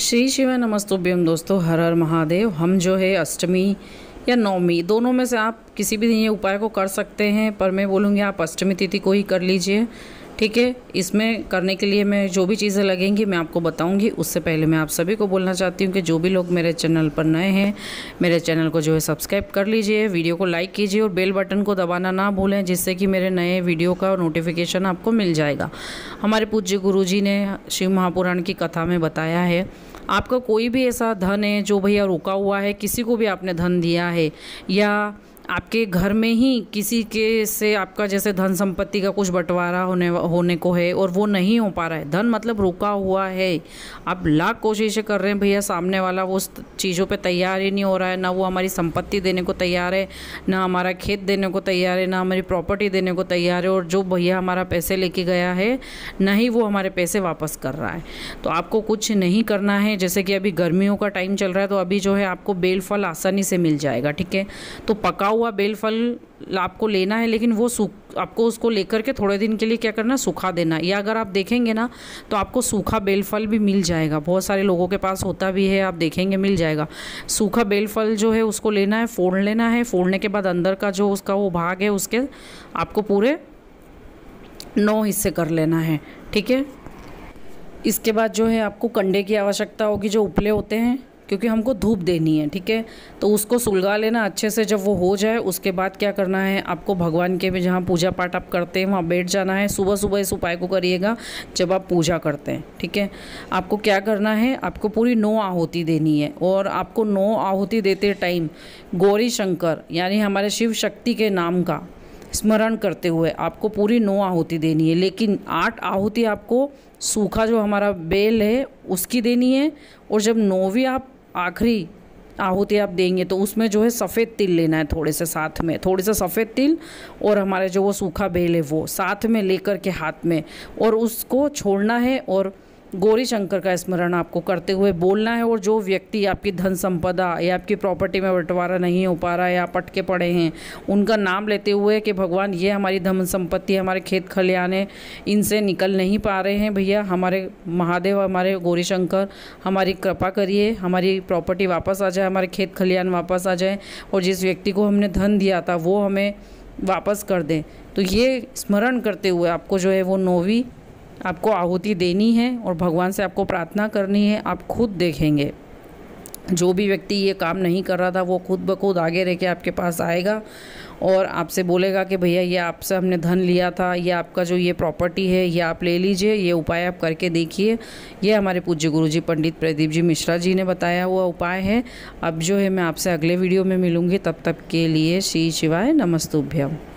श्री शिव नमस्तुभ्यम दोस्तों हर हर महादेव हम जो है अष्टमी या नवमी दोनों में से आप किसी भी दिन ये उपाय को कर सकते हैं पर मैं बोलूँगी आप अष्टमी तिथि को ही कर लीजिए ठीक है इसमें करने के लिए मैं जो भी चीज़ें लगेंगी मैं आपको बताऊंगी उससे पहले मैं आप सभी को बोलना चाहती हूँ कि जो भी लोग मेरे चैनल पर नए हैं मेरे चैनल को जो है सब्सक्राइब कर लीजिए वीडियो को लाइक कीजिए और बेल बटन को दबाना ना भूलें जिससे कि मेरे नए वीडियो का नोटिफिकेशन आपको मिल जाएगा हमारे पूज्य गुरु ने शिव महापुराण की कथा में बताया है आपका कोई भी ऐसा धन है जो भैया रुका हुआ है किसी को भी आपने धन दिया है या आपके घर में ही किसी के से आपका जैसे धन संपत्ति का कुछ बंटवारा होने होने को है और वो नहीं हो पा रहा है धन मतलब रुका हुआ है आप लाख कोशिशें कर रहे हैं भैया सामने वाला वो चीज़ों पे तैयार ही नहीं हो रहा है ना वो हमारी संपत्ति देने को तैयार है ना हमारा खेत देने को तैयार है ना हमारी प्रॉपर्टी देने को तैयार है और जो भैया हमारा पैसे लेके गया है ना ही वो हमारे पैसे वापस कर रहा है तो आपको कुछ नहीं करना है जैसे कि अभी गर्मियों का टाइम चल रहा है तो अभी जो है आपको बेल फल आसानी से मिल जाएगा ठीक है तो पकाओ हुआ बेलफल आपको लेना है लेकिन वो सूख आपको उसको लेकर के थोड़े दिन के लिए क्या करना सूखा देना या अगर आप देखेंगे ना तो आपको सूखा बेलफल भी मिल जाएगा बहुत सारे लोगों के पास होता भी है आप देखेंगे मिल जाएगा सूखा बेलफल जो है उसको लेना है फोड़ लेना है फोड़ने के बाद अंदर का जो उसका वो भाग है उसके आपको पूरे नौ हिस्से कर लेना है ठीक है इसके बाद जो है आपको कंडे की आवश्यकता होगी जो उपले होते हैं क्योंकि हमको धूप देनी है ठीक है तो उसको सुलगा लेना अच्छे से जब वो हो जाए उसके बाद क्या करना है आपको भगवान के भी जहाँ पूजा पाठ आप करते हैं वहाँ बैठ जाना है सुबह सुबह इस उपाय को करिएगा जब आप पूजा करते हैं ठीक है आपको क्या करना है आपको पूरी नौ आहुति देनी है और आपको नौ आहुति देते टाइम गौरी शंकर यानी हमारे शिव शक्ति के नाम का स्मरण करते हुए आपको पूरी नौ आहुति देनी है लेकिन आठ आहुति आपको सूखा जो हमारा बेल है उसकी देनी है और जब नौवीं आप आखिरी आहुति आप देंगे तो उसमें जो है सफ़ेद तिल लेना है थोड़े से साथ में थोड़े से सफ़ेद तिल और हमारे जो वो सूखा बेल है वो साथ में लेकर के हाथ में और उसको छोड़ना है और गौरी शंकर का स्मरण आपको करते हुए बोलना है और जो व्यक्ति आपकी धन संपदा या आपकी प्रॉपर्टी में बंटवारा नहीं हो पा रहा है आप पटके पड़े हैं उनका नाम लेते हुए कि भगवान ये हमारी धन संपत्ति हमारे खेत खलियाने इनसे निकल नहीं पा रहे हैं भैया हमारे महादेव हमारे गौरी शंकर हमारी कृपा करिए हमारी प्रॉपर्टी वापस आ जाए हमारे खेत खलियान वापस आ जाए और जिस व्यक्ति को हमने धन दिया था वो हमें वापस कर दें तो ये स्मरण करते हुए आपको जो है वो नौवीं आपको आहुति देनी है और भगवान से आपको प्रार्थना करनी है आप खुद देखेंगे जो भी व्यक्ति ये काम नहीं कर रहा था वो खुद ब खुद आगे रह के आपके पास आएगा और आपसे बोलेगा कि भैया ये आपसे हमने धन लिया था ये आपका जो ये प्रॉपर्टी है ये आप ले लीजिए ये उपाय आप करके देखिए ये हमारे पूज्य गुरु जी पंडित प्रदीप जी मिश्रा जी ने बताया हुआ उपाय है अब जो है मैं आपसे अगले वीडियो में मिलूँगी तब तक के लिए श्री शिवाय नमस्तुभ्यम